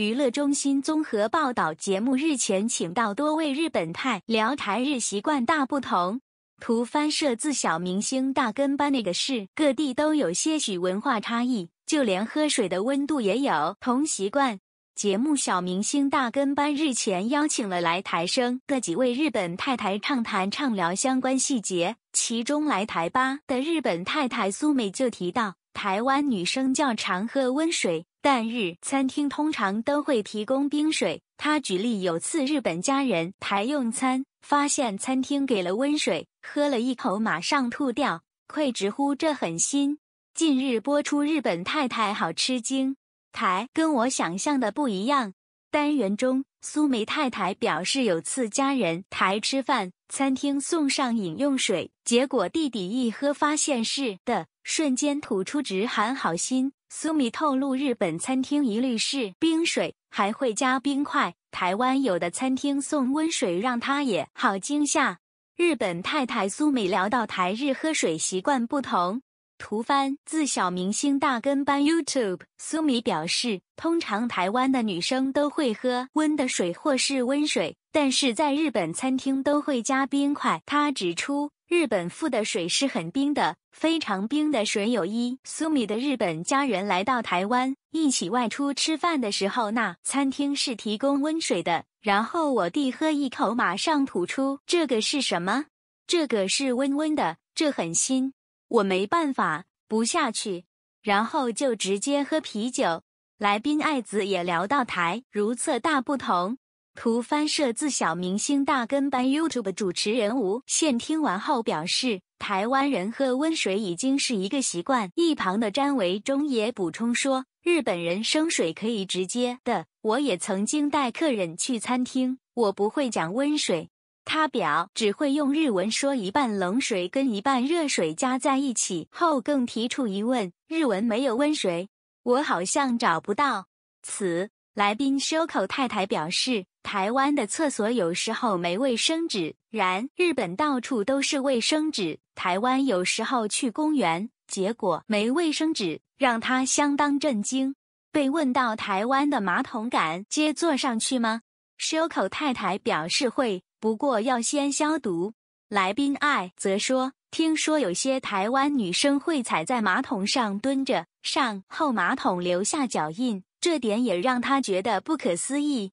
娱乐中心综合报道，节目日前请到多位日本太聊台日习惯大不同。图翻摄自小明星大跟班那个事，各地都有些许文化差异，就连喝水的温度也有同习惯。节目小明星大跟班日前邀请了来台生的几位日本太太畅谈畅聊相关细节，其中来台吧的日本太太苏美就提到，台湾女生较常喝温水。但日餐厅通常都会提供冰水。他举例，有次日本家人台用餐，发现餐厅给了温水，喝了一口马上吐掉，愧直呼这狠心。近日播出《日本太太》好吃惊，台跟我想象的不一样。单元中，苏梅太太表示，有次家人台吃饭，餐厅送上饮用水，结果弟弟一喝发现是的，瞬间吐出，直喊好心。苏米透露，日本餐厅一律是冰水，还会加冰块。台湾有的餐厅送温水，让他也好惊吓。日本太太苏米聊到台日喝水习惯不同，图番，自小明星大跟班 YouTube。苏米表示，通常台湾的女生都会喝温的水或是温水，但是在日本餐厅都会加冰块。她指出。日本富的水是很冰的，非常冰的水。有一苏米的日本家人来到台湾，一起外出吃饭的时候，那餐厅是提供温水的。然后我弟喝一口，马上吐出。这个是什么？这个是温温的，这很腥，我没办法不下去。然后就直接喝啤酒。来宾爱子也聊到台，如厕大不同。图翻摄自小明星大跟班 YouTube 主持人吴，宪听完后表示：“台湾人喝温水已经是一个习惯。”一旁的詹维中也补充说：“日本人生水可以直接的，我也曾经带客人去餐厅，我不会讲温水，他表只会用日文说一半冷水跟一半热水加在一起。”后更提出疑问：“日文没有温水，我好像找不到此。”来宾 Shoko 太太表示，台湾的厕所有时候没卫生纸，然日本到处都是卫生纸。台湾有时候去公园，结果没卫生纸，让他相当震惊。被问到台湾的马桶敢接坐上去吗？Shoko 太太表示会，不过要先消毒。来宾 I 则说，听说有些台湾女生会踩在马桶上蹲着上后，马桶留下脚印。这点也让他觉得不可思议。